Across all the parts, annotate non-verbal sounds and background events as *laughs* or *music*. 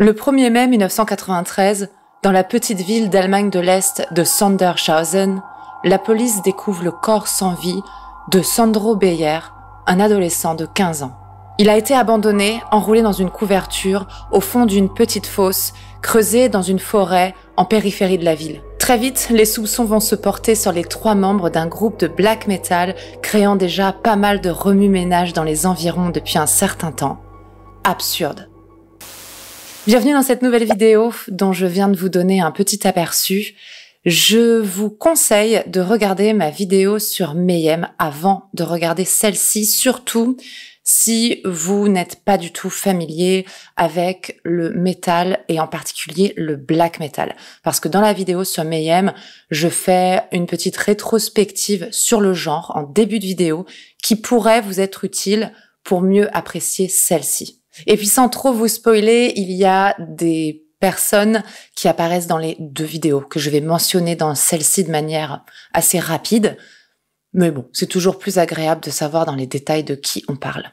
Le 1er mai 1993, dans la petite ville d'Allemagne de l'Est de Sandershausen, la police découvre le corps sans vie de Sandro Beyer, un adolescent de 15 ans. Il a été abandonné, enroulé dans une couverture, au fond d'une petite fosse, creusée dans une forêt en périphérie de la ville. Très vite, les soupçons vont se porter sur les trois membres d'un groupe de black metal créant déjà pas mal de remue-ménage dans les environs depuis un certain temps. Absurde. Bienvenue dans cette nouvelle vidéo dont je viens de vous donner un petit aperçu. Je vous conseille de regarder ma vidéo sur Mayhem avant de regarder celle-ci, surtout si vous n'êtes pas du tout familier avec le métal et en particulier le black metal. Parce que dans la vidéo sur Mayhem, je fais une petite rétrospective sur le genre en début de vidéo qui pourrait vous être utile pour mieux apprécier celle-ci. Et puis sans trop vous spoiler, il y a des personnes qui apparaissent dans les deux vidéos que je vais mentionner dans celle-ci de manière assez rapide. Mais bon, c'est toujours plus agréable de savoir dans les détails de qui on parle.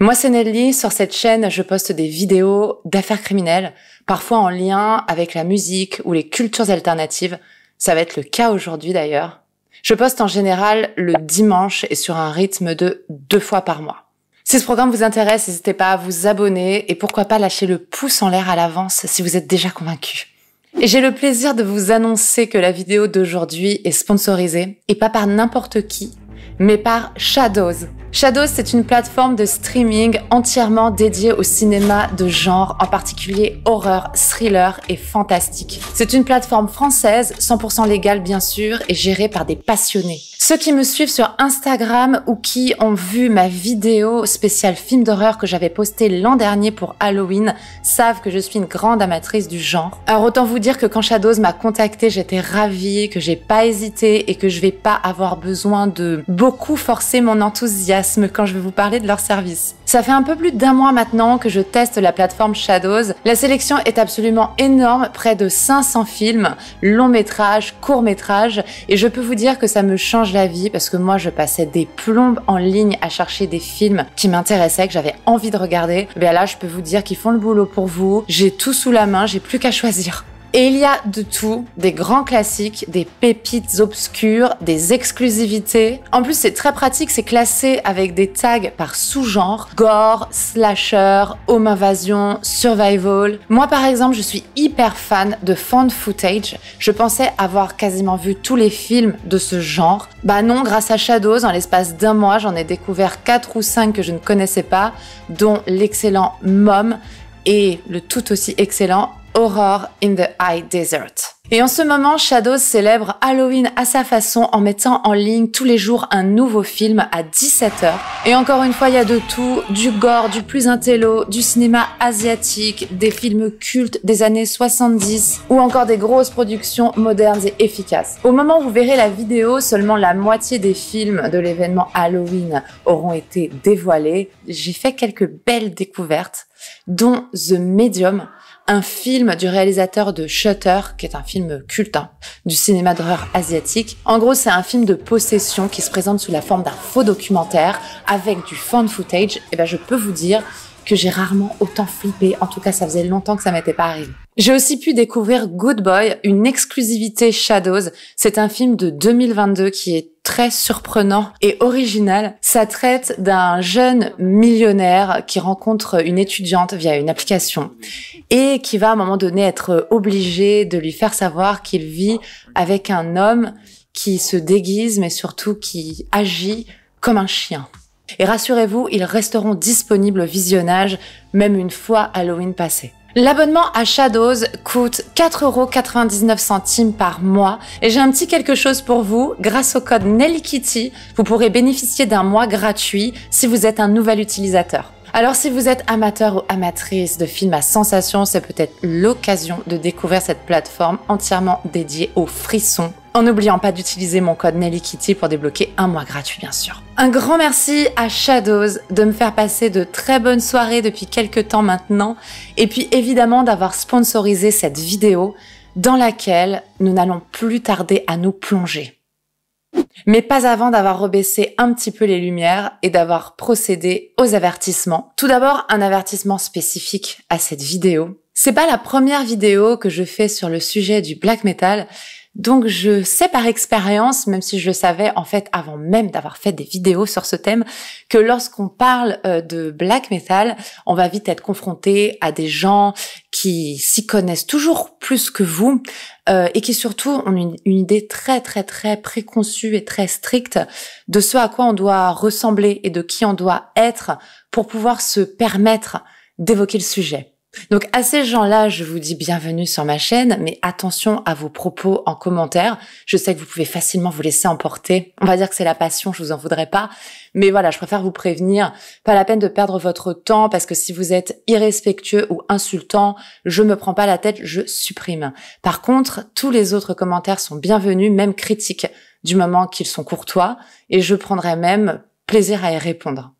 Moi, c'est Nelly. Sur cette chaîne, je poste des vidéos d'affaires criminelles, parfois en lien avec la musique ou les cultures alternatives. Ça va être le cas aujourd'hui d'ailleurs. Je poste en général le dimanche et sur un rythme de deux fois par mois. Si ce programme vous intéresse, n'hésitez pas à vous abonner et pourquoi pas lâcher le pouce en l'air à l'avance si vous êtes déjà convaincu. Et j'ai le plaisir de vous annoncer que la vidéo d'aujourd'hui est sponsorisée et pas par n'importe qui, mais par Shadows. Shadows, c'est une plateforme de streaming entièrement dédiée au cinéma de genre, en particulier horreur, thriller et fantastique. C'est une plateforme française, 100% légale bien sûr, et gérée par des passionnés. Ceux qui me suivent sur Instagram ou qui ont vu ma vidéo spéciale film d'horreur que j'avais postée l'an dernier pour Halloween savent que je suis une grande amatrice du genre. Alors autant vous dire que quand Shadows m'a contactée, j'étais ravie, que j'ai pas hésité et que je vais pas avoir besoin de beaucoup forcé mon enthousiasme quand je vais vous parler de leur service. Ça fait un peu plus d'un mois maintenant que je teste la plateforme Shadows. La sélection est absolument énorme, près de 500 films, longs métrages, courts métrages, et je peux vous dire que ça me change la vie parce que moi je passais des plombes en ligne à chercher des films qui m'intéressaient, que j'avais envie de regarder. Eh bien là, je peux vous dire qu'ils font le boulot pour vous. J'ai tout sous la main, j'ai plus qu'à choisir. Et il y a de tout, des grands classiques, des pépites obscures, des exclusivités. En plus, c'est très pratique, c'est classé avec des tags par sous-genre, gore, slasher, home invasion, survival. Moi, par exemple, je suis hyper fan de fan footage. Je pensais avoir quasiment vu tous les films de ce genre. Bah non, grâce à Shadows, en l'espace d'un mois, j'en ai découvert quatre ou cinq que je ne connaissais pas, dont l'excellent Mom et le tout aussi excellent Horror in the High Desert. Et en ce moment, Shadows célèbre Halloween à sa façon en mettant en ligne tous les jours un nouveau film à 17h. Et encore une fois, il y a de tout, du gore, du plus intello, du cinéma asiatique, des films cultes des années 70 ou encore des grosses productions modernes et efficaces. Au moment où vous verrez la vidéo, seulement la moitié des films de l'événement Halloween auront été dévoilés. J'ai fait quelques belles découvertes dont The Medium, un film du réalisateur de Shutter, qui est un film culte hein, du cinéma d'horreur asiatique. En gros, c'est un film de possession qui se présente sous la forme d'un faux documentaire avec du fan footage. Et eh ben, je peux vous dire que j'ai rarement autant flippé. En tout cas, ça faisait longtemps que ça m'était pas arrivé. J'ai aussi pu découvrir Good Boy, une exclusivité Shadows. C'est un film de 2022 qui est très surprenant et original. Ça traite d'un jeune millionnaire qui rencontre une étudiante via une application et qui va à un moment donné être obligé de lui faire savoir qu'il vit avec un homme qui se déguise mais surtout qui agit comme un chien. Et rassurez-vous, ils resteront disponibles au visionnage même une fois Halloween passé. L'abonnement à Shadows coûte 4,99€ par mois et j'ai un petit quelque chose pour vous. Grâce au code NellyKitty, vous pourrez bénéficier d'un mois gratuit si vous êtes un nouvel utilisateur. Alors si vous êtes amateur ou amatrice de films à sensations, c'est peut-être l'occasion de découvrir cette plateforme entièrement dédiée aux frissons en n'oubliant pas d'utiliser mon code NellyKitty pour débloquer un mois gratuit bien sûr. Un grand merci à Shadows de me faire passer de très bonnes soirées depuis quelques temps maintenant et puis évidemment d'avoir sponsorisé cette vidéo dans laquelle nous n'allons plus tarder à nous plonger. Mais pas avant d'avoir rebaissé un petit peu les lumières et d'avoir procédé aux avertissements. Tout d'abord, un avertissement spécifique à cette vidéo. C'est pas la première vidéo que je fais sur le sujet du black metal, donc je sais par expérience, même si je le savais en fait avant même d'avoir fait des vidéos sur ce thème, que lorsqu'on parle euh, de black metal, on va vite être confronté à des gens qui s'y connaissent toujours plus que vous euh, et qui surtout ont une, une, idée très très très préconçue et très stricte de ce à quoi on doit ressembler et de qui on doit être pour pouvoir se permettre d'évoquer le sujet. Donc à ces gens-là, je vous dis bienvenue sur ma chaîne, mais attention à vos propos en commentaire. Je sais que vous pouvez facilement vous laisser emporter. On va dire que c'est la passion, je vous en voudrais pas. Mais voilà, je préfère vous prévenir. Pas la peine de perdre votre temps parce que si vous êtes irrespectueux ou insultant, je me prends pas la tête, je supprime. Par contre, tous les autres commentaires sont bienvenus, même critiques, du moment qu'ils sont courtois, et je prendrai même plaisir à y répondre.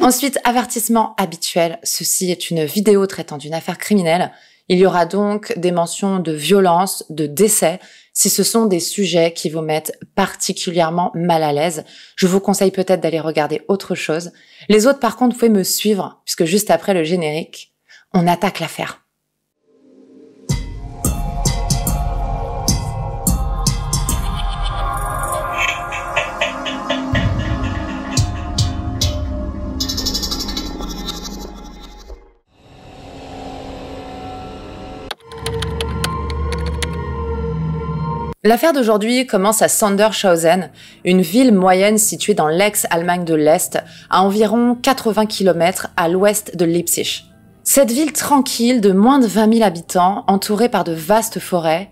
Ensuite, avertissement habituel. Ceci est une vidéo traitant d'une affaire criminelle. Il y aura donc des mentions de violence, de décès, si ce sont des sujets qui vous mettent particulièrement mal à l'aise. Je vous conseille peut-être d'aller regarder autre chose. Les autres, par contre, vous pouvez me suivre, puisque juste après le générique, on attaque l'affaire. L'affaire d'aujourd'hui commence à Sandershausen, une ville moyenne située dans l'ex-Allemagne de l'Est, à environ 80 km à l'ouest de Leipzig. Cette ville tranquille de moins de 20 000 habitants, entourée par de vastes forêts,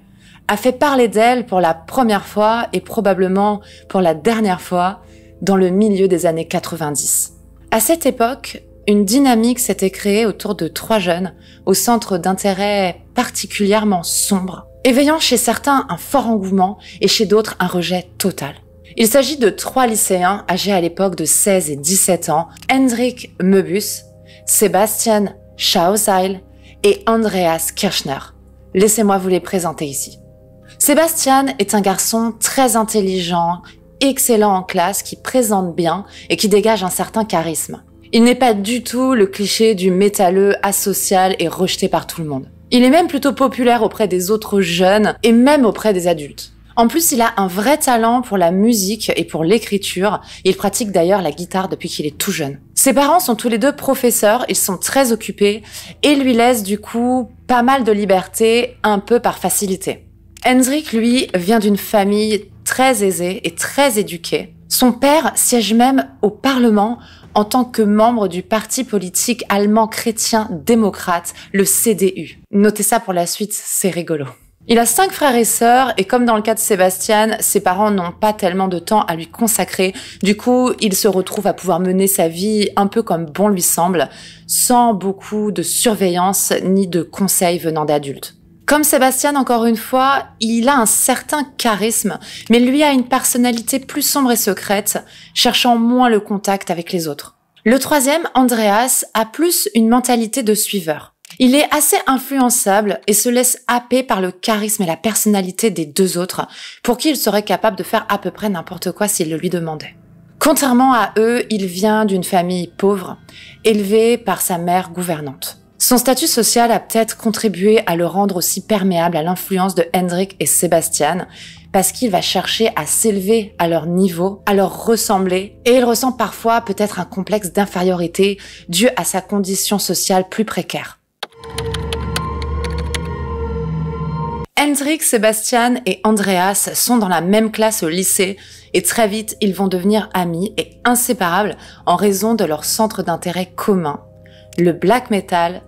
a fait parler d'elle pour la première fois et probablement pour la dernière fois dans le milieu des années 90. À cette époque, une dynamique s'était créée autour de trois jeunes au centre d'intérêts particulièrement sombres éveillant chez certains un fort engouement et chez d'autres un rejet total. Il s'agit de trois lycéens âgés à l'époque de 16 et 17 ans, Hendrik Meubus, Sébastien Schausheil et Andreas Kirchner. Laissez-moi vous les présenter ici. Sébastien est un garçon très intelligent, excellent en classe, qui présente bien et qui dégage un certain charisme. Il n'est pas du tout le cliché du métalleux, asocial et rejeté par tout le monde. Il est même plutôt populaire auprès des autres jeunes et même auprès des adultes. En plus, il a un vrai talent pour la musique et pour l'écriture. Il pratique d'ailleurs la guitare depuis qu'il est tout jeune. Ses parents sont tous les deux professeurs, ils sont très occupés et lui laissent du coup pas mal de liberté, un peu par facilité. Hendrik, lui, vient d'une famille très aisée et très éduquée. Son père siège même au Parlement en tant que membre du parti politique allemand chrétien démocrate, le CDU. Notez ça pour la suite, c'est rigolo. Il a cinq frères et sœurs, et comme dans le cas de Sébastien, ses parents n'ont pas tellement de temps à lui consacrer. Du coup, il se retrouve à pouvoir mener sa vie un peu comme bon lui semble, sans beaucoup de surveillance ni de conseils venant d'adultes. Comme Sébastien, encore une fois, il a un certain charisme, mais lui a une personnalité plus sombre et secrète, cherchant moins le contact avec les autres. Le troisième, Andreas, a plus une mentalité de suiveur. Il est assez influençable et se laisse happer par le charisme et la personnalité des deux autres, pour qui il serait capable de faire à peu près n'importe quoi s'il le lui demandait. Contrairement à eux, il vient d'une famille pauvre, élevée par sa mère gouvernante. Son statut social a peut-être contribué à le rendre aussi perméable à l'influence de Hendrik et Sébastien, parce qu'il va chercher à s'élever à leur niveau, à leur ressembler, et il ressent parfois peut-être un complexe d'infériorité dû à sa condition sociale plus précaire. Hendrik, Sébastien et Andreas sont dans la même classe au lycée et très vite ils vont devenir amis et inséparables en raison de leur centre d'intérêt commun, le black metal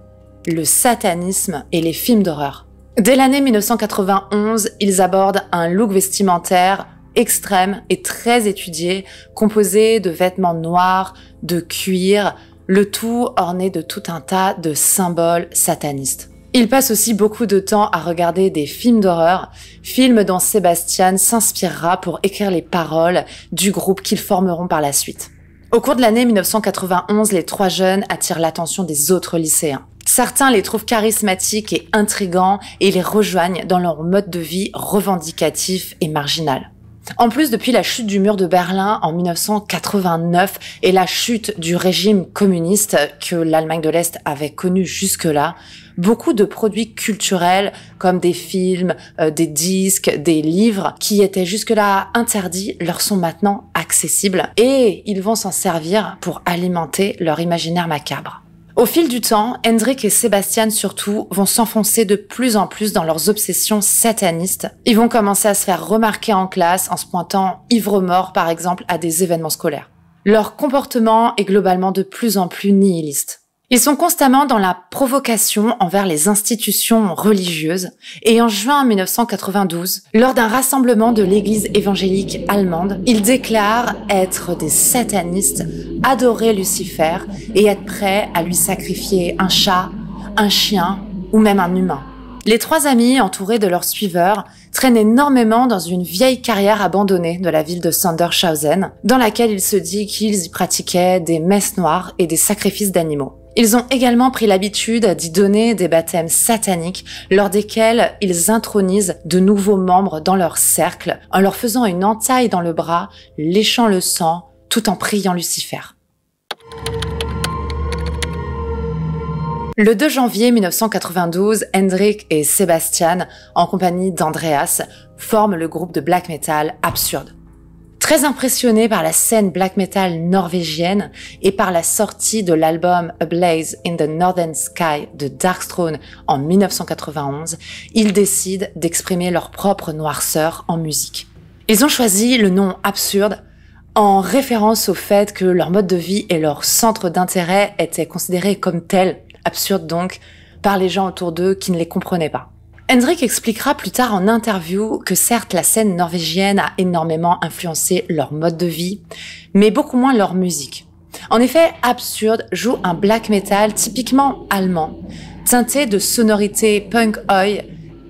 le satanisme et les films d'horreur. Dès l'année 1991, ils abordent un look vestimentaire extrême et très étudié, composé de vêtements noirs, de cuir, le tout orné de tout un tas de symboles satanistes. Ils passent aussi beaucoup de temps à regarder des films d'horreur, films dont Sébastien s'inspirera pour écrire les paroles du groupe qu'ils formeront par la suite. Au cours de l'année 1991, les trois jeunes attirent l'attention des autres lycéens. Certains les trouvent charismatiques et intrigants et les rejoignent dans leur mode de vie revendicatif et marginal. En plus, depuis la chute du mur de Berlin en 1989 et la chute du régime communiste que l'Allemagne de l'Est avait connu jusque-là, beaucoup de produits culturels comme des films, euh, des disques, des livres qui étaient jusque-là interdits leur sont maintenant accessibles et ils vont s'en servir pour alimenter leur imaginaire macabre. Au fil du temps, Hendrik et Sébastien surtout vont s'enfoncer de plus en plus dans leurs obsessions satanistes. Ils vont commencer à se faire remarquer en classe en se pointant ivre-mort par exemple à des événements scolaires. Leur comportement est globalement de plus en plus nihiliste. Ils sont constamment dans la provocation envers les institutions religieuses et en juin 1992, lors d'un rassemblement de l'église évangélique allemande, ils déclarent être des satanistes, adorer Lucifer et être prêts à lui sacrifier un chat, un chien ou même un humain. Les trois amis, entourés de leurs suiveurs, traînent énormément dans une vieille carrière abandonnée de la ville de Sandershausen, dans laquelle il se dit qu'ils y pratiquaient des messes noires et des sacrifices d'animaux. Ils ont également pris l'habitude d'y donner des baptêmes sataniques lors desquels ils intronisent de nouveaux membres dans leur cercle en leur faisant une entaille dans le bras, léchant le sang, tout en priant Lucifer. Le 2 janvier 1992, Hendrik et Sebastian, en compagnie d'Andreas, forment le groupe de black metal Absurde. Très impressionnés par la scène black metal norvégienne et par la sortie de l'album A Blaze in the Northern Sky de Darkthrone en 1991, ils décident d'exprimer leur propre noirceur en musique. Ils ont choisi le nom absurde en référence au fait que leur mode de vie et leur centre d'intérêt étaient considérés comme tels, absurdes donc, par les gens autour d'eux qui ne les comprenaient pas. Hendrik expliquera plus tard en interview que certes la scène norvégienne a énormément influencé leur mode de vie, mais beaucoup moins leur musique. En effet, Absurde joue un black metal typiquement allemand, teinté de sonorités punk oi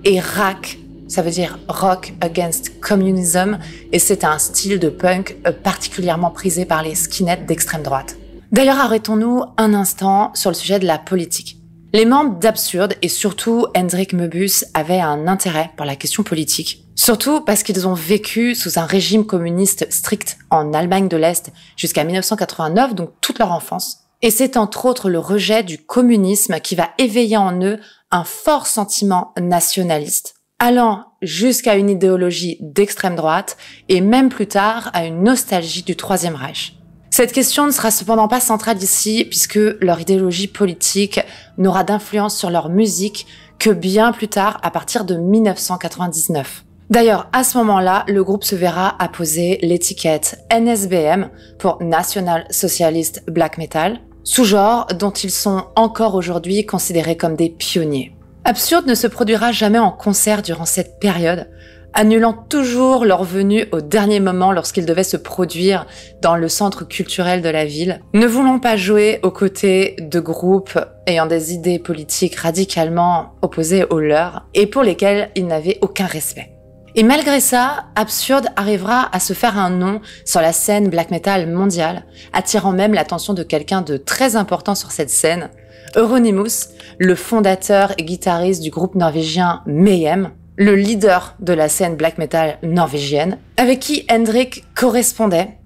et rack, ça veut dire rock against communism, et c'est un style de punk euh, particulièrement prisé par les skinheads d'extrême droite. D'ailleurs, arrêtons-nous un instant sur le sujet de la politique. Les membres d'Absurde et surtout Hendrik Mebus avaient un intérêt pour la question politique, surtout parce qu'ils ont vécu sous un régime communiste strict en Allemagne de l'Est jusqu'à 1989, donc toute leur enfance. Et c'est entre autres le rejet du communisme qui va éveiller en eux un fort sentiment nationaliste, allant jusqu'à une idéologie d'extrême droite et même plus tard à une nostalgie du Troisième Reich. Cette question ne sera cependant pas centrale ici, puisque leur idéologie politique n'aura d'influence sur leur musique que bien plus tard, à partir de 1999. D'ailleurs, à ce moment-là, le groupe se verra apposer l'étiquette NSBM pour National Socialist Black Metal, sous-genre dont ils sont encore aujourd'hui considérés comme des pionniers. Absurde ne se produira jamais en concert durant cette période, annulant toujours leur venue au dernier moment lorsqu'ils devaient se produire dans le centre culturel de la ville, ne voulant pas jouer aux côtés de groupes ayant des idées politiques radicalement opposées aux leurs et pour lesquels ils n'avaient aucun respect. Et malgré ça, Absurde arrivera à se faire un nom sur la scène black metal mondiale, attirant même l'attention de quelqu'un de très important sur cette scène, Euronymous, le fondateur et guitariste du groupe norvégien Mayhem, le leader de la scène black metal norvégienne, avec qui Hendrik correspondait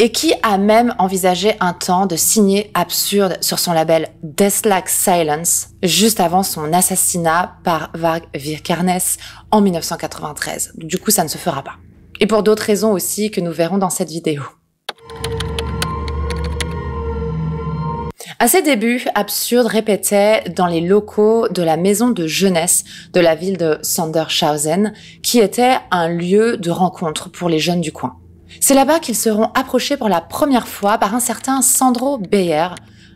et qui a même envisagé un temps de signer Absurde sur son label Deathlack Silence, juste avant son assassinat par Varg Vikernes en 1993. Du coup, ça ne se fera pas. Et pour d'autres raisons aussi que nous verrons dans cette vidéo. À ses débuts, Absurde répétait dans les locaux de la maison de jeunesse de la ville de Sandershausen, qui était un lieu de rencontre pour les jeunes du coin. C'est là-bas qu'ils seront approchés pour la première fois par un certain Sandro Beyer,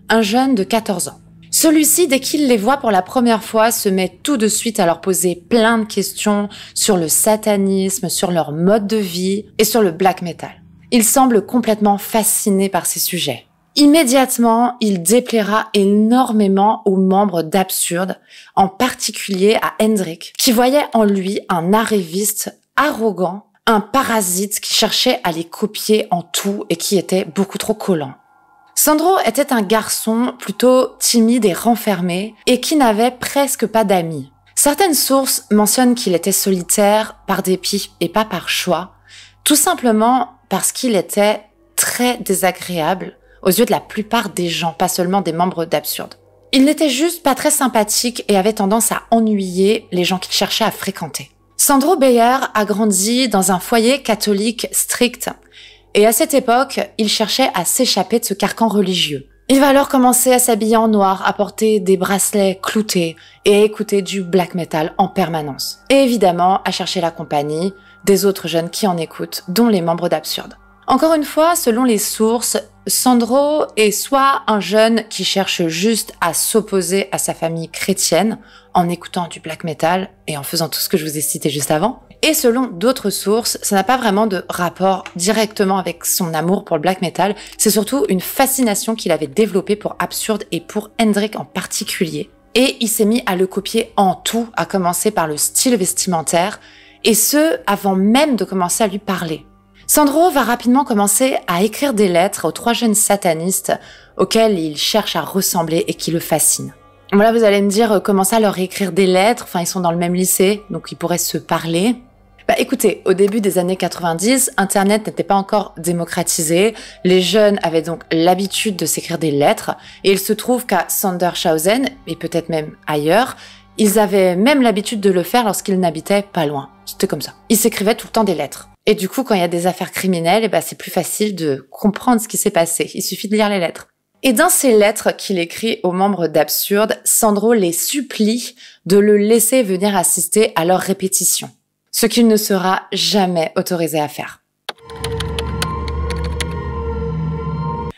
un jeune de 14 ans. Celui-ci, dès qu'il les voit pour la première fois, se met tout de suite à leur poser plein de questions sur le satanisme, sur leur mode de vie et sur le black metal. Il semble complètement fasciné par ces sujets. Immédiatement, il déplaira énormément aux membres d'Absurde, en particulier à Hendrik, qui voyait en lui un arriviste arrogant, un parasite qui cherchait à les copier en tout et qui était beaucoup trop collant. Sandro était un garçon plutôt timide et renfermé et qui n'avait presque pas d'amis. Certaines sources mentionnent qu'il était solitaire par dépit et pas par choix, tout simplement parce qu'il était très désagréable aux yeux de la plupart des gens, pas seulement des membres d'Absurde. Il n'était juste pas très sympathique et avait tendance à ennuyer les gens qu'il cherchait à fréquenter. Sandro Bayer a grandi dans un foyer catholique strict et à cette époque, il cherchait à s'échapper de ce carcan religieux. Il va alors commencer à s'habiller en noir, à porter des bracelets cloutés et à écouter du black metal en permanence. Et évidemment, à chercher la compagnie des autres jeunes qui en écoutent, dont les membres d'Absurde. Encore une fois, selon les sources, Sandro est soit un jeune qui cherche juste à s'opposer à sa famille chrétienne en écoutant du black metal et en faisant tout ce que je vous ai cité juste avant. Et selon d'autres sources, ça n'a pas vraiment de rapport directement avec son amour pour le black metal, c'est surtout une fascination qu'il avait développée pour Absurde et pour Hendrik en particulier. Et il s'est mis à le copier en tout, à commencer par le style vestimentaire, et ce, avant même de commencer à lui parler. Sandro va rapidement commencer à écrire des lettres aux trois jeunes satanistes auxquels il cherche à ressembler et qui le fascinent. Voilà, vous allez me dire euh, comment ça leur écrire des lettres, enfin ils sont dans le même lycée, donc ils pourraient se parler. Bah écoutez, au début des années 90, Internet n'était pas encore démocratisé, les jeunes avaient donc l'habitude de s'écrire des lettres, et il se trouve qu'à Sandershausen, et peut-être même ailleurs, ils avaient même l'habitude de le faire lorsqu'ils n'habitaient pas loin. C'était comme ça. Ils s'écrivaient tout le temps des lettres. Et du coup, quand il y a des affaires criminelles, eh ben, c'est plus facile de comprendre ce qui s'est passé. Il suffit de lire les lettres. Et dans ces lettres qu'il écrit aux membres d'Absurde, Sandro les supplie de le laisser venir assister à leurs répétitions, ce qu'il ne sera jamais autorisé à faire.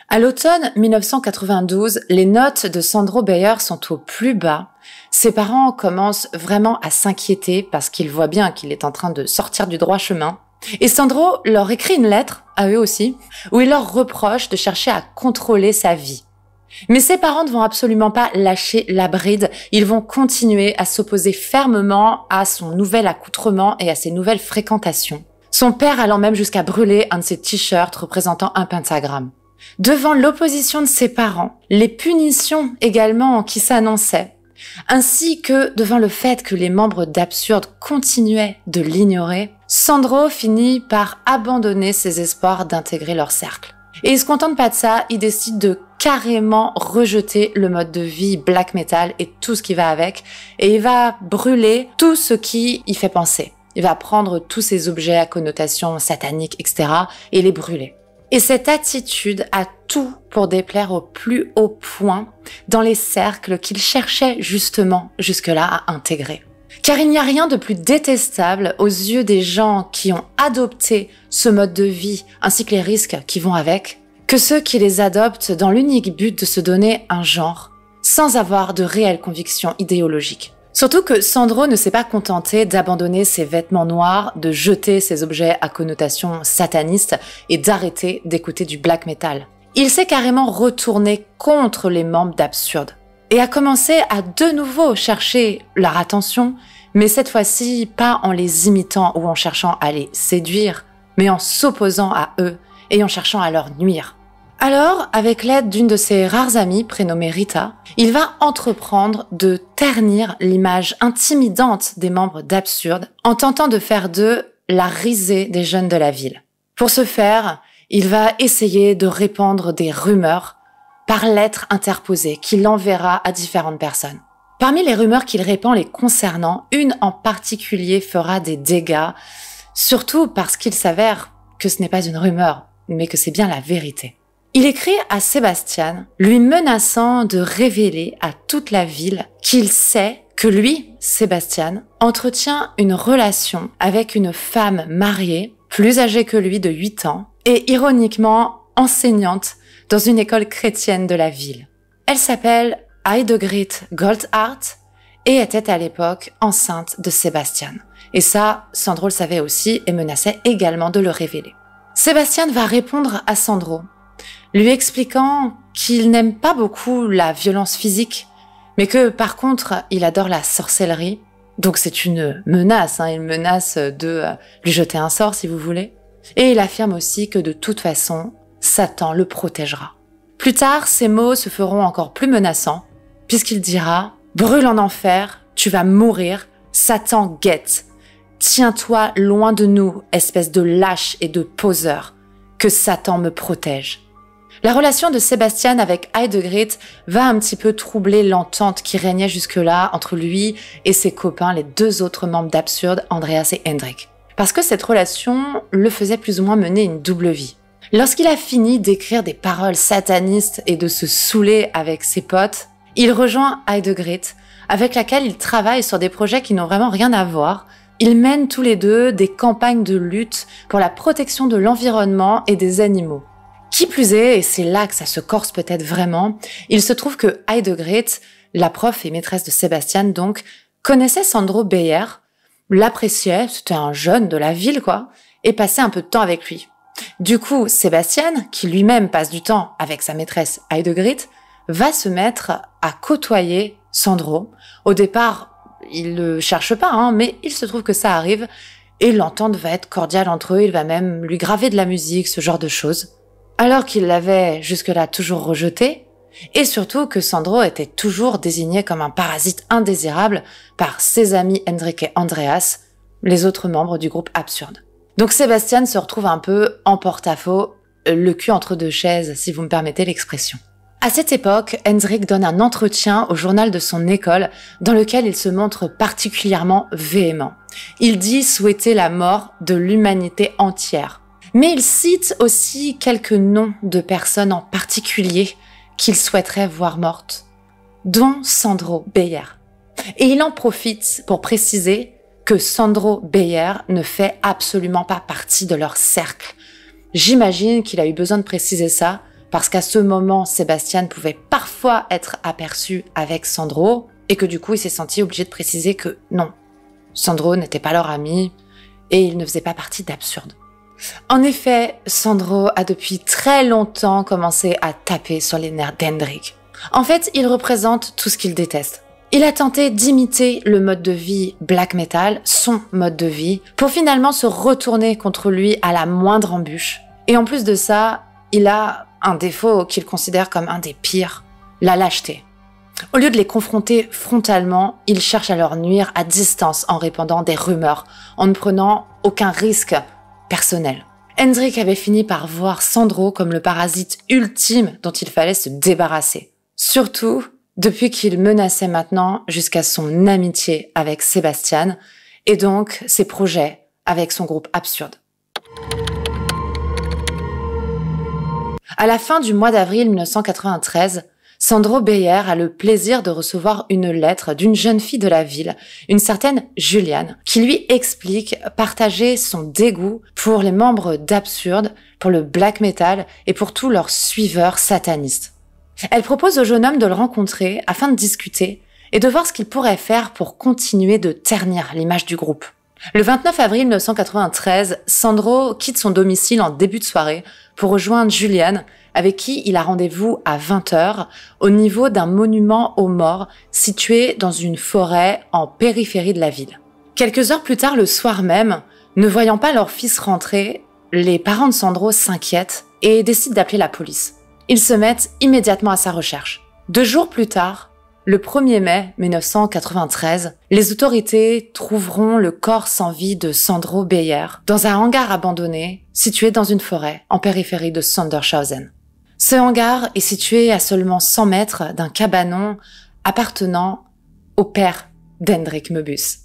À l'automne 1992, les notes de Sandro Bayer sont au plus bas. Ses parents commencent vraiment à s'inquiéter parce qu'ils voient bien qu'il est en train de sortir du droit chemin. Et Sandro leur écrit une lettre, à eux aussi, où il leur reproche de chercher à contrôler sa vie. Mais ses parents ne vont absolument pas lâcher la bride, ils vont continuer à s'opposer fermement à son nouvel accoutrement et à ses nouvelles fréquentations. Son père allant même jusqu'à brûler un de ses t-shirts représentant un pentagramme. Devant l'opposition de ses parents, les punitions également qui s'annonçaient, ainsi que devant le fait que les membres d'Absurde continuaient de l'ignorer, Sandro finit par abandonner ses espoirs d'intégrer leur cercle. Et il se contente pas de ça, il décide de carrément rejeter le mode de vie black metal et tout ce qui va avec, et il va brûler tout ce qui y fait penser. Il va prendre tous ces objets à connotation satanique, etc., et les brûler. Et cette attitude a tout pour déplaire au plus haut point dans les cercles qu'il cherchait justement jusque-là à intégrer. Car il n'y a rien de plus détestable aux yeux des gens qui ont adopté ce mode de vie ainsi que les risques qui vont avec, que ceux qui les adoptent dans l'unique but de se donner un genre, sans avoir de réelles convictions idéologiques. Surtout que Sandro ne s'est pas contenté d'abandonner ses vêtements noirs, de jeter ses objets à connotation sataniste et d'arrêter d'écouter du black metal. Il s'est carrément retourné contre les membres d'Absurde et a commencé à de nouveau chercher leur attention mais cette fois-ci pas en les imitant ou en cherchant à les séduire, mais en s'opposant à eux et en cherchant à leur nuire. Alors, avec l'aide d'une de ses rares amies prénommée Rita, il va entreprendre de ternir l'image intimidante des membres d'Absurde en tentant de faire d'eux la risée des jeunes de la ville. Pour ce faire, il va essayer de répandre des rumeurs par lettres interposées qu'il enverra à différentes personnes. Parmi les rumeurs qu'il répand les concernant, une en particulier fera des dégâts, surtout parce qu'il s'avère que ce n'est pas une rumeur, mais que c'est bien la vérité. Il écrit à Sébastien, lui menaçant de révéler à toute la ville qu'il sait que lui, Sébastien, entretient une relation avec une femme mariée, plus âgée que lui de 8 ans, et ironiquement enseignante dans une école chrétienne de la ville. Elle s'appelle Heidegrit Goldhart et était à l'époque enceinte de Sébastien. Et ça, Sandro le savait aussi et menaçait également de le révéler. Sébastien va répondre à Sandro, lui expliquant qu'il n'aime pas beaucoup la violence physique, mais que par contre, il adore la sorcellerie. Donc c'est une menace, hein, il menace de euh, lui jeter un sort si vous voulez. Et il affirme aussi que de toute façon, Satan le protégera. Plus tard, ces mots se feront encore plus menaçants puisqu'il dira Brûle en enfer, tu vas mourir, Satan guette. Tiens-toi loin de nous, espèce de lâche et de poseur, que Satan me protège. La relation de Sébastien avec Heidegrit va un petit peu troubler l'entente qui régnait jusque-là entre lui et ses copains, les deux autres membres d'Absurde, Andreas et Hendrik. Parce que cette relation le faisait plus ou moins mener une double vie. Lorsqu'il a fini d'écrire des paroles satanistes et de se saouler avec ses potes, il rejoint Heidegrit, avec laquelle il travaille sur des projets qui n'ont vraiment rien à voir. Ils mènent tous les deux des campagnes de lutte pour la protection de l'environnement et des animaux. Qui plus est, et c'est là que ça se corse peut-être vraiment, il se trouve que Heidegrit, la prof et maîtresse de Sébastien donc, connaissait Sandro Beyer, l'appréciait, c'était un jeune de la ville quoi, et passait un peu de temps avec lui. Du coup, Sébastien, qui lui-même passe du temps avec sa maîtresse Heidegrit, va se mettre à côtoyer Sandro. Au départ, il le cherche pas, hein, mais il se trouve que ça arrive et l'entente va être cordiale entre eux. Il va même lui graver de la musique, ce genre de choses. Alors qu'il l'avait jusque-là toujours rejeté, et surtout que Sandro était toujours désigné comme un parasite indésirable par ses amis Hendrik et Andreas, les autres membres du groupe Absurde. Donc Sébastien se retrouve un peu en porte-à-faux, le cul entre deux chaises, si vous me permettez l'expression. À cette époque, Hendrik donne un entretien au journal de son école dans lequel il se montre particulièrement véhément. Il dit souhaiter la mort de l'humanité entière. Mais il cite aussi quelques noms de personnes en particulier qu'il souhaiterait voir mortes, dont Sandro Beyer. Et il en profite pour préciser que Sandro Beyer ne fait absolument pas partie de leur cercle. J'imagine qu'il a eu besoin de préciser ça parce qu'à ce moment, Sébastien pouvait parfois être aperçu avec Sandro, et que du coup, il s'est senti obligé de préciser que non, Sandro n'était pas leur ami, et il ne faisait pas partie d'absurde. En effet, Sandro a depuis très longtemps commencé à taper sur les nerfs d'Hendrik. En fait, il représente tout ce qu'il déteste. Il a tenté d'imiter le mode de vie black metal, son mode de vie, pour finalement se retourner contre lui à la moindre embûche. Et en plus de ça, il a un défaut qu'il considère comme un des pires, la lâcheté. Au lieu de les confronter frontalement, il cherche à leur nuire à distance en répandant des rumeurs, en ne prenant aucun risque personnel. Hendrik avait fini par voir Sandro comme le parasite ultime dont il fallait se débarrasser. Surtout depuis qu'il menaçait maintenant jusqu'à son amitié avec Sébastien et donc ses projets avec son groupe absurde. À la fin du mois d'avril 1993, Sandro Beyer a le plaisir de recevoir une lettre d'une jeune fille de la ville, une certaine Juliane, qui lui explique partager son dégoût pour les membres d'Absurde, pour le black metal et pour tous leurs suiveurs satanistes. Elle propose au jeune homme de le rencontrer afin de discuter et de voir ce qu'il pourrait faire pour continuer de ternir l'image du groupe. Le 29 avril 1993, Sandro quitte son domicile en début de soirée pour rejoindre Juliane, avec qui il a rendez-vous à 20h au niveau d'un monument aux morts situé dans une forêt en périphérie de la ville. Quelques heures plus tard, le soir même, ne voyant pas leur fils rentrer, les parents de Sandro s'inquiètent et décident d'appeler la police. Ils se mettent immédiatement à sa recherche. Deux jours plus tard, le 1er mai 1993, les autorités trouveront le corps sans vie de Sandro Beyer dans un hangar abandonné situé dans une forêt en périphérie de Sondershausen. Ce hangar est situé à seulement 100 mètres d'un cabanon appartenant au père d'Hendrik Mebus.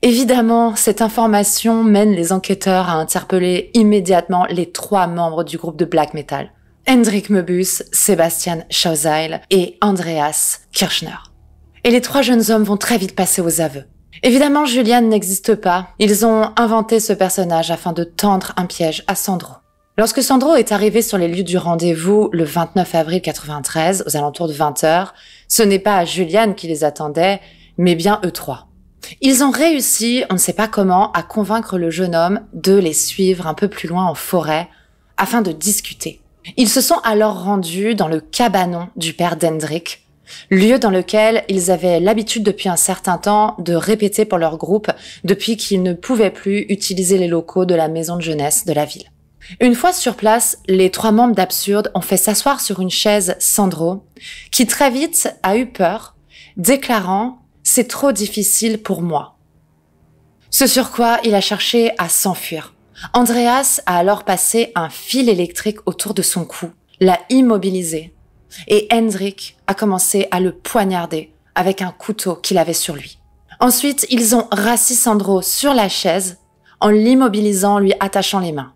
Évidemment, cette information mène les enquêteurs à interpeller immédiatement les trois membres du groupe de black metal, Hendrik Mebus, Sébastien Schauseil et Andreas Kirchner. Et les trois jeunes hommes vont très vite passer aux aveux. Évidemment, Julian n'existe pas. Ils ont inventé ce personnage afin de tendre un piège à Sandro. Lorsque Sandro est arrivé sur les lieux du rendez-vous le 29 avril 93, aux alentours de 20 h ce n'est pas Julian qui les attendait, mais bien eux trois. Ils ont réussi, on ne sait pas comment, à convaincre le jeune homme de les suivre un peu plus loin en forêt afin de discuter. Ils se sont alors rendus dans le cabanon du père Dendrick, lieu dans lequel ils avaient l'habitude depuis un certain temps de répéter pour leur groupe depuis qu'ils ne pouvaient plus utiliser les locaux de la maison de jeunesse de la ville. Une fois sur place, les trois membres d'Absurde ont fait s'asseoir sur une chaise Sandro, qui très vite a eu peur, déclarant C'est trop difficile pour moi. Ce sur quoi il a cherché à s'enfuir. Andreas a alors passé un fil électrique autour de son cou, l'a immobilisé, et Hendrik a commencé à le poignarder avec un couteau qu'il avait sur lui. Ensuite, ils ont rassis Sandro sur la chaise en l'immobilisant, lui attachant les mains.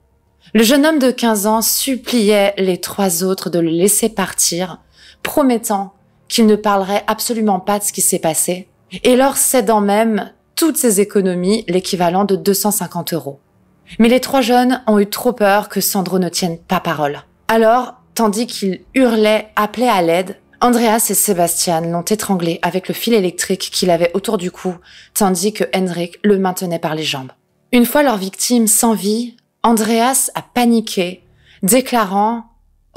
Le jeune homme de 15 ans suppliait les trois autres de le laisser partir, promettant qu'il ne parlerait absolument pas de ce qui s'est passé, et leur cédant même toutes ses économies, l'équivalent de 250 euros. Mais les trois jeunes ont eu trop peur que Sandro ne tienne pas parole. Alors, tandis qu'il hurlait, appelait à l'aide, Andreas et Sébastien l'ont étranglé avec le fil électrique qu'il avait autour du cou, tandis que Henrik le maintenait par les jambes. Une fois leur victime sans vie, Andreas a paniqué, déclarant ⁇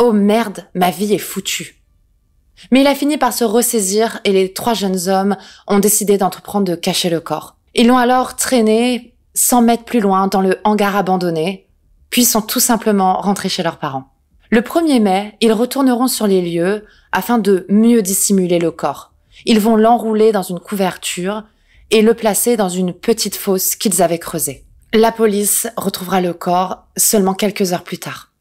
Oh merde, ma vie est foutue !⁇ Mais il a fini par se ressaisir et les trois jeunes hommes ont décidé d'entreprendre de cacher le corps. Ils l'ont alors traîné 100 mètres plus loin dans le hangar abandonné, puis sont tout simplement rentrés chez leurs parents. Le 1er mai, ils retourneront sur les lieux afin de mieux dissimuler le corps. Ils vont l'enrouler dans une couverture et le placer dans une petite fosse qu'ils avaient creusée. La police retrouvera le corps seulement quelques heures plus tard.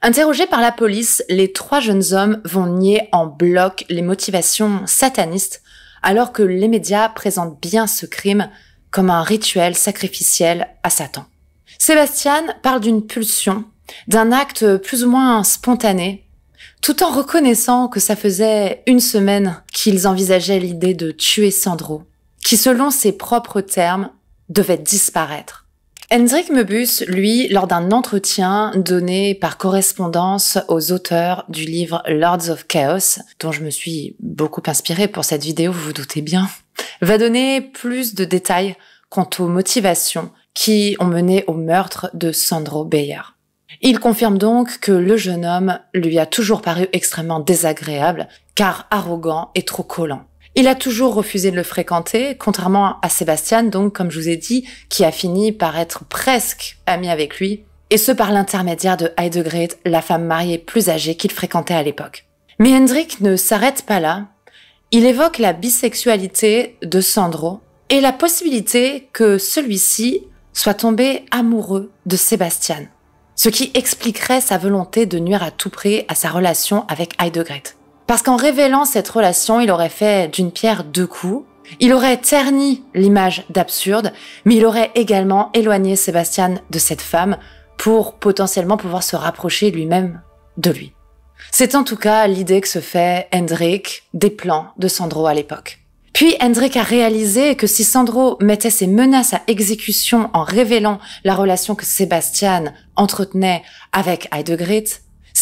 Interrogés par la police, les trois jeunes hommes vont nier en bloc les motivations satanistes alors que les médias présentent bien ce crime comme un rituel sacrificiel à Satan. Sébastien parle d'une pulsion, d'un acte plus ou moins spontané, tout en reconnaissant que ça faisait une semaine qu'ils envisageaient l'idée de tuer Sandro, qui selon ses propres termes devait disparaître. Hendrik Mebus, lui, lors d'un entretien donné par correspondance aux auteurs du livre Lords of Chaos, dont je me suis beaucoup inspirée pour cette vidéo, vous vous doutez bien, va donner plus de détails quant aux motivations qui ont mené au meurtre de Sandro Bayer. Il confirme donc que le jeune homme lui a toujours paru extrêmement désagréable, car arrogant et trop collant. Il a toujours refusé de le fréquenter, contrairement à Sébastien, donc, comme je vous ai dit, qui a fini par être presque ami avec lui, et ce par l'intermédiaire de Heidegret, la femme mariée plus âgée qu'il fréquentait à l'époque. Mais Hendrik ne s'arrête pas là. Il évoque la bisexualité de Sandro et la possibilité que celui-ci soit tombé amoureux de Sébastien, ce qui expliquerait sa volonté de nuire à tout prix à sa relation avec Heidegret. Parce qu'en révélant cette relation, il aurait fait d'une pierre deux coups. Il aurait terni l'image d'absurde, mais il aurait également éloigné Sébastien de cette femme pour potentiellement pouvoir se rapprocher lui-même de lui. C'est en tout cas l'idée que se fait Hendrik des plans de Sandro à l'époque. Puis Hendrik a réalisé que si Sandro mettait ses menaces à exécution en révélant la relation que Sébastien entretenait avec Heidegrit,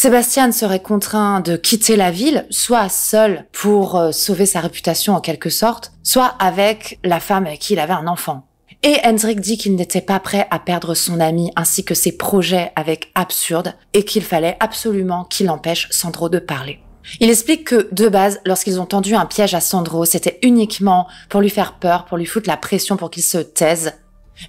Sébastien serait contraint de quitter la ville, soit seul pour euh, sauver sa réputation en quelque sorte, soit avec la femme avec qui il avait un enfant. Et Hendrik dit qu'il n'était pas prêt à perdre son ami ainsi que ses projets avec Absurde et qu'il fallait absolument qu'il empêche Sandro de parler. Il explique que, de base, lorsqu'ils ont tendu un piège à Sandro, c'était uniquement pour lui faire peur, pour lui foutre la pression pour qu'il se taise,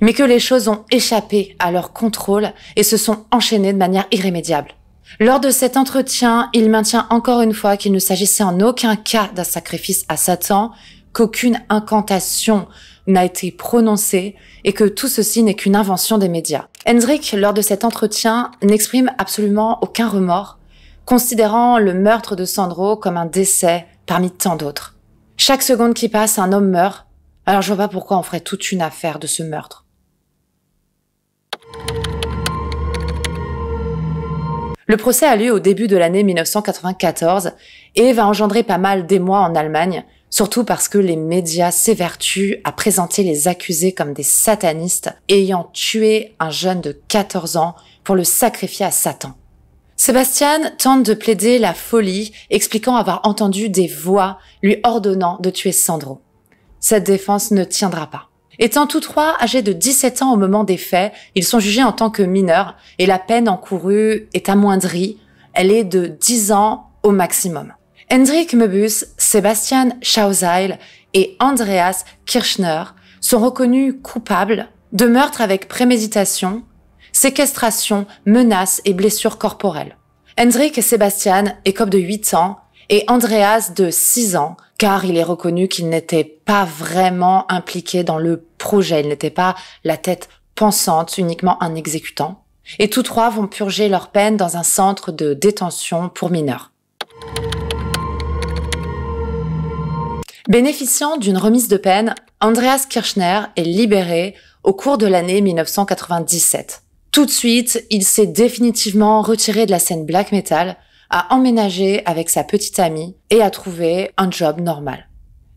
mais que les choses ont échappé à leur contrôle et se sont enchaînées de manière irrémédiable. Lors de cet entretien, il maintient encore une fois qu'il ne s'agissait en aucun cas d'un sacrifice à Satan, qu'aucune incantation n'a été prononcée et que tout ceci n'est qu'une invention des médias. Hendrik, lors de cet entretien, n'exprime absolument aucun remords, considérant le meurtre de Sandro comme un décès parmi tant d'autres. Chaque seconde qui passe, un homme meurt, alors je vois pas pourquoi on ferait toute une affaire de ce meurtre. Le procès a lieu au début de l'année 1994 et va engendrer pas mal d'émoi en Allemagne, surtout parce que les médias s'évertuent à présenter les accusés comme des satanistes ayant tué un jeune de 14 ans pour le sacrifier à Satan. Sébastien tente de plaider la folie, expliquant avoir entendu des voix lui ordonnant de tuer Sandro. Cette défense ne tiendra pas. Étant tous trois âgés de 17 ans au moment des faits, ils sont jugés en tant que mineurs et la peine encourue est amoindrie. Elle est de 10 ans au maximum. Hendrik Mebus, Sebastian Schausheil et Andreas Kirchner sont reconnus coupables de meurtre avec préméditation, séquestration, menaces et blessures corporelles. Hendrik et Sebastian, écopent de 8 ans et Andreas de 6 ans, car il est reconnu qu'il n'était pas vraiment impliqué dans le projet, n'était pas la tête pensante, uniquement un exécutant. Et tous trois vont purger leur peine dans un centre de détention pour mineurs. Bénéficiant d'une remise de peine, Andreas Kirchner est libéré au cours de l'année 1997. Tout de suite, il s'est définitivement retiré de la scène black metal, a emménagé avec sa petite amie et a trouvé un job normal.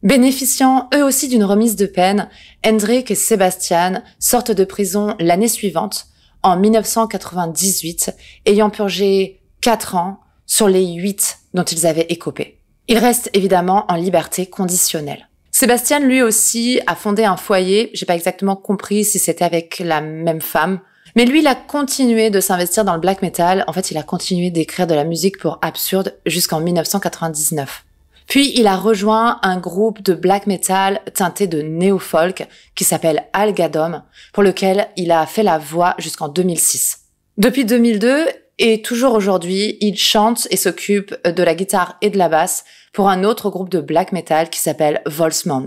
Bénéficiant eux aussi d'une remise de peine, Hendrik et Sébastien sortent de prison l'année suivante, en 1998, ayant purgé 4 ans sur les 8 dont ils avaient écopé. Ils restent évidemment en liberté conditionnelle. Sébastien, lui aussi, a fondé un foyer. J'ai pas exactement compris si c'était avec la même femme. Mais lui, il a continué de s'investir dans le black metal. En fait, il a continué d'écrire de la musique pour Absurde jusqu'en 1999. Puis il a rejoint un groupe de black metal teinté de néo-folk qui s'appelle Algadom, pour lequel il a fait la voix jusqu'en 2006. Depuis 2002 et toujours aujourd'hui, il chante et s'occupe de la guitare et de la basse pour un autre groupe de black metal qui s'appelle Volsmond.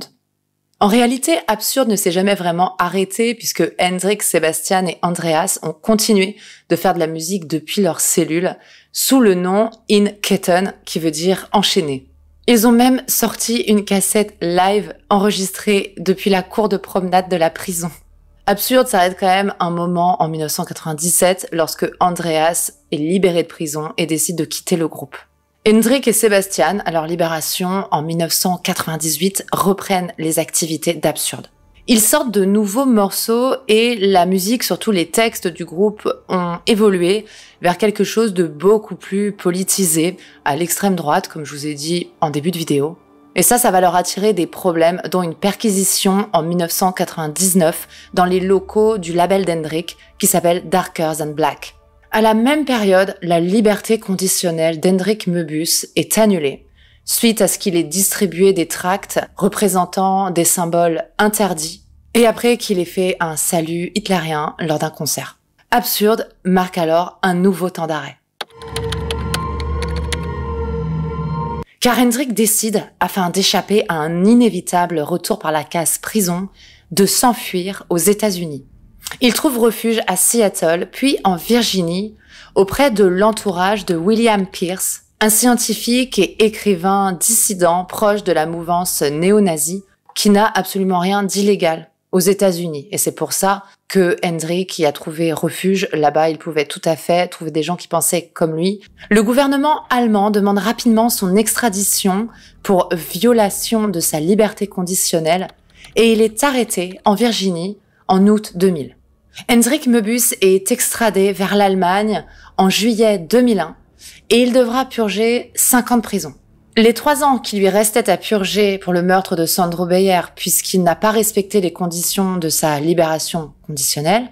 En réalité, Absurde ne s'est jamais vraiment arrêté puisque Hendrik, Sebastian et Andreas ont continué de faire de la musique depuis leur cellule sous le nom In Ketten, qui veut dire enchaîné. Ils ont même sorti une cassette live enregistrée depuis la cour de promenade de la prison. Absurde, ça quand même un moment en 1997 lorsque Andreas est libéré de prison et décide de quitter le groupe. Hendrik et Sébastien, à leur libération en 1998, reprennent les activités d'Absurde. Ils sortent de nouveaux morceaux et la musique, surtout les textes du groupe, ont évolué vers quelque chose de beaucoup plus politisé, à l'extrême droite, comme je vous ai dit en début de vidéo. Et ça, ça va leur attirer des problèmes, dont une perquisition en 1999 dans les locaux du label d'Hendrick qui s'appelle Darker Than Black. À la même période, la liberté conditionnelle d'Hendrick Mebus est annulée suite à ce qu'il ait distribué des tracts représentant des symboles interdits, et après qu'il ait fait un salut hitlérien lors d'un concert. Absurde marque alors un nouveau temps d'arrêt. Car Hendrik décide, afin d'échapper à un inévitable retour par la case prison, de s'enfuir aux États-Unis. Il trouve refuge à Seattle, puis en Virginie, auprès de l'entourage de William Pierce, un scientifique et écrivain dissident proche de la mouvance néo-nazie qui n'a absolument rien d'illégal aux États-Unis. Et c'est pour ça que Hendrik y a trouvé refuge là-bas. Il pouvait tout à fait trouver des gens qui pensaient comme lui. Le gouvernement allemand demande rapidement son extradition pour violation de sa liberté conditionnelle et il est arrêté en Virginie en août 2000. Hendrik Mebus est extradé vers l'Allemagne en juillet 2001 et il devra purger 5 ans de prison. Les trois ans qui lui restaient à purger pour le meurtre de Sandro Beyer, puisqu'il n'a pas respecté les conditions de sa libération conditionnelle,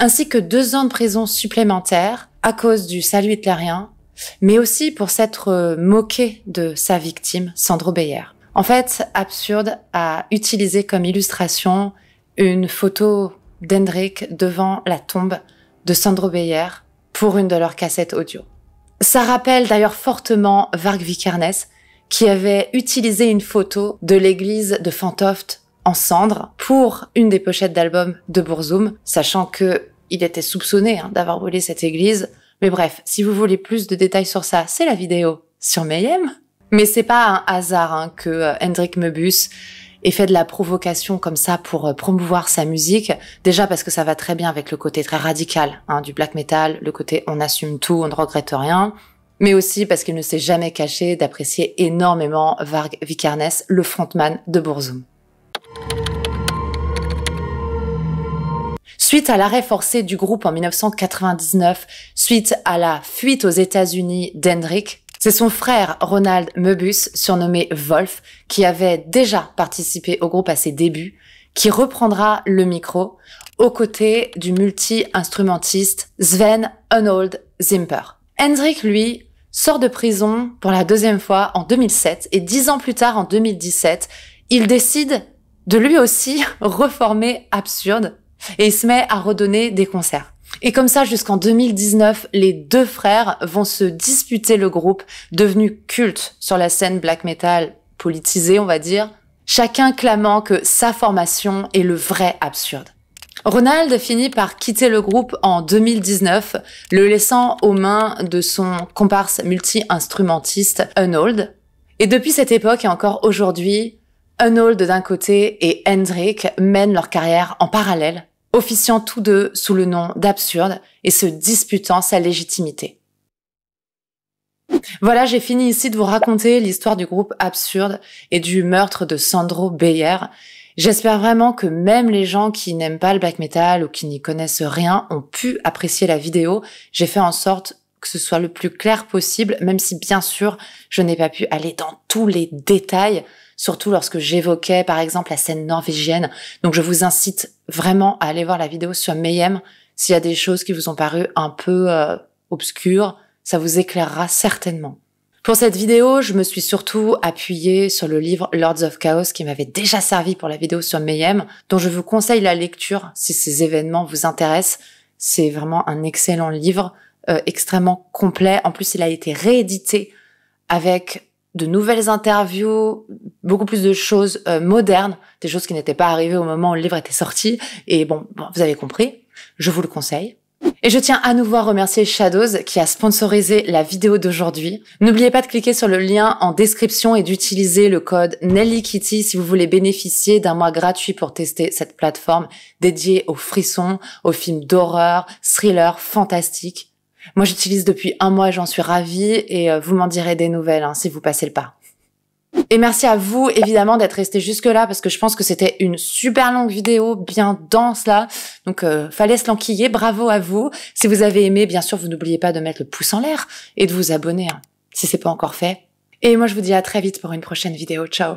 ainsi que deux ans de prison supplémentaires à cause du salut hitlérien, mais aussi pour s'être euh, moqué de sa victime, Sandro Beyer. En fait, absurde à utiliser comme illustration une photo d'Hendrik devant la tombe de Sandro Beyer pour une de leurs cassettes audio. Ça rappelle d'ailleurs fortement Varg Vikernes, qui avait utilisé une photo de l'église de Fantoft en cendres pour une des pochettes d'albums de Bourzoum, sachant que il était soupçonné hein, d'avoir volé cette église. Mais bref, si vous voulez plus de détails sur ça, c'est la vidéo sur Mayhem. Mais c'est pas un hasard hein, que euh, Hendrik Mebus et fait de la provocation comme ça pour euh, promouvoir sa musique. Déjà parce que ça va très bien avec le côté très radical hein, du black metal, le côté on assume tout, on ne regrette rien mais aussi parce qu'il ne s'est jamais caché d'apprécier énormément Varg Vikernes, le frontman de Burzum. Suite à l'arrêt forcé du groupe en 1999, suite à la fuite aux États-Unis d'Hendrick, c'est son frère Ronald Meubus, surnommé Wolf, qui avait déjà participé au groupe à ses débuts, qui reprendra le micro aux côtés du multi-instrumentiste Sven Unold Zimper. Hendrik, lui, sort de prison pour la deuxième fois en 2007 et dix ans plus tard, en 2017, il décide de lui aussi *laughs* reformer Absurde et il se met à redonner des concerts. Et comme ça, jusqu'en 2019, les deux frères vont se disputer le groupe, devenu culte sur la scène black metal politisé, on va dire, chacun clamant que sa formation est le vrai absurde. Ronald finit par quitter le groupe en 2019, le laissant aux mains de son comparse multi-instrumentiste Unold. Et depuis cette époque et encore aujourd'hui, Unold d'un côté et Hendrik mènent leur carrière en parallèle, officiant tous deux sous le nom d'absurde et se disputant sa légitimité. Voilà, j'ai fini ici de vous raconter l'histoire du groupe Absurde et du meurtre de Sandro Beyer. J'espère vraiment que même les gens qui n'aiment pas le black metal ou qui n'y connaissent rien ont pu apprécier la vidéo. J'ai fait en sorte que ce soit le plus clair possible, même si bien sûr je n'ai pas pu aller dans tous les détails surtout lorsque j'évoquais par exemple la scène norvégienne. Donc je vous incite vraiment à aller voir la vidéo sur Mayhem s'il y a des choses qui vous ont paru un peu euh, obscures, ça vous éclairera certainement. Pour cette vidéo, je me suis surtout appuyée sur le livre Lords of Chaos qui m'avait déjà servi pour la vidéo sur Mayhem, dont je vous conseille la lecture si ces événements vous intéressent. C'est vraiment un excellent livre, euh, extrêmement complet. En plus, il a été réédité avec de nouvelles interviews, beaucoup plus de choses euh, modernes, des choses qui n'étaient pas arrivées au moment où le livre était sorti. Et bon, vous avez compris, je vous le conseille. Et je tiens à nouveau à remercier Shadows qui a sponsorisé la vidéo d'aujourd'hui. N'oubliez pas de cliquer sur le lien en description et d'utiliser le code NellyKitty si vous voulez bénéficier d'un mois gratuit pour tester cette plateforme dédiée aux frissons, aux films d'horreur, thrillers, fantastiques moi, j'utilise depuis un mois, j'en suis ravie et euh, vous m'en direz des nouvelles hein, si vous passez le pas. Et merci à vous, évidemment, d'être resté jusque-là parce que je pense que c'était une super longue vidéo, bien dense là. Donc, euh, fallait se l'enquiller. Bravo à vous. Si vous avez aimé, bien sûr, vous n'oubliez pas de mettre le pouce en l'air et de vous abonner si hein, si c'est pas encore fait. Et moi, je vous dis à très vite pour une prochaine vidéo. Ciao